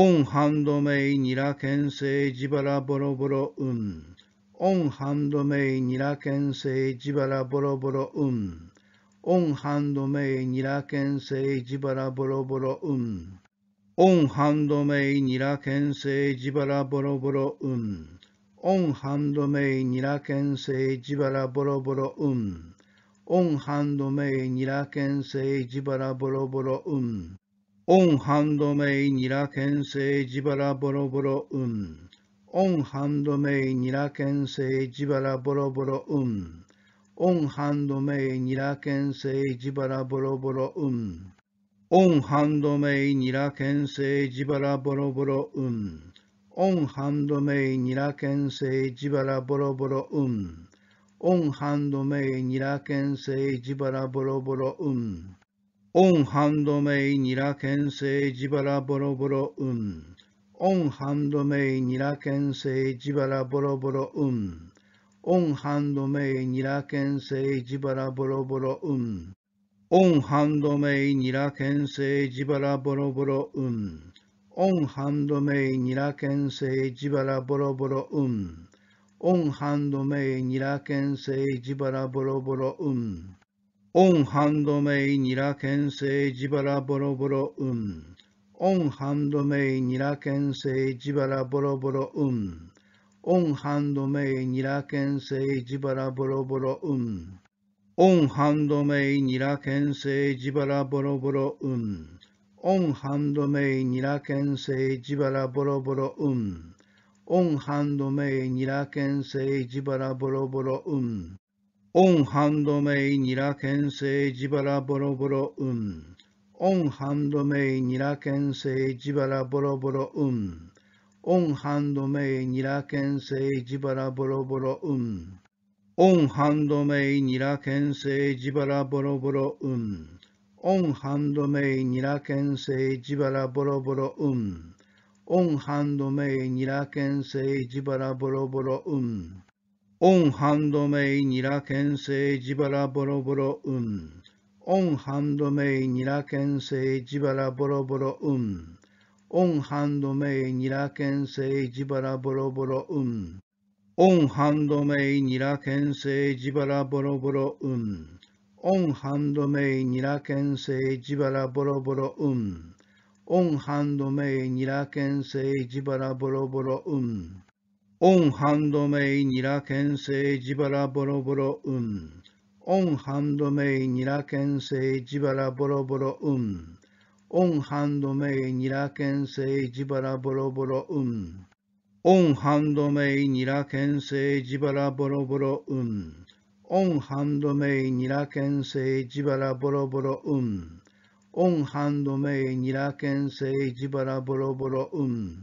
オンハンドメイニラケンセイジバラボロボロウン。オンハンドメイニラケンセイジバラボロボロウン。オンハンドメイニラケンセイジバラボロボロウン。オンハンドメイニラケンセイジバラボロボロウン。オンハンドメイニラケンセイジバラボロボロウン。オンハンドメイニラケンセイジバラボロボロウン。オンハンドメイニラケンセイジバラボロボロウン。オンハンドメイニラケンセイジバラボロボロウン。オンハンドメイニラケンセイジバラボロボロウン。オンハンドメイニラケンセイジバラボロボロウン。オンハンドメイニラケンセイジバラボロボロウン。オンハンドメイニラケンジバラボロボロウン。オンハンドメイニラオンハンドメイニラケンセイジバラボロボロウン。オンハンドメイニラケンセイジバラボロボロウン。オンハンドメイニラケンセイジバラボロボロウン。オンハンドメイニラケンセイジバラボロボロウン。オンハンドメイニラケンセイジバラボロボロウン。オンハンドメイニラケンセイジバラボロボロウン。オンハンドメイニラケンセイジバラボロボロウン。オンハンドメイニラケンセイジバラボロボロウン。オンハンドメイニラケンセイジバラボロボロウン。オンハンドメイニラケンセイジバラボロボロウン。オンハンドメイニラケンセイジバラボロボロウン。オンハンドメイニラケンセイジバラボロボロウン。オンハンドメイニラケンセイジバラボロボロウン。オンハンドメイニラケンセイジバラボロボロウン。オンハンドメイニラケンセイジバラボロボロウン。オンハンドメイニラケンセイジバラボロボロウン。オンハンドメイニラケンセイジバラボロボロウン。オンハンドメイニラケンセイジバラボロボロウン。オンハンドメイニラケンセイジバラボロボロウン。オンハンドメイニラケンセイジバラボロボロウン。オンハンドメイニラケンセイジバラボロボロウン。オンハンドメイニラケンセイジバラボロボロウン。オンハンドメイニラケンセイジバラボロボロウン。オンハンドメイニラケンセイジバラボロボロウン。オンハンドメイニラケンセイジバラボロボロウン。オンハンドメイニラケンセイジバラボロボロウン。オンハンドメイニラケンセイジバラボロボロウン。オンハンドメイニラケンセイジバラボロボロウン。オンハンドメイニラケンセイジバラボロボロウン。オンハンドメイニラケンセイジバラボロボロウン。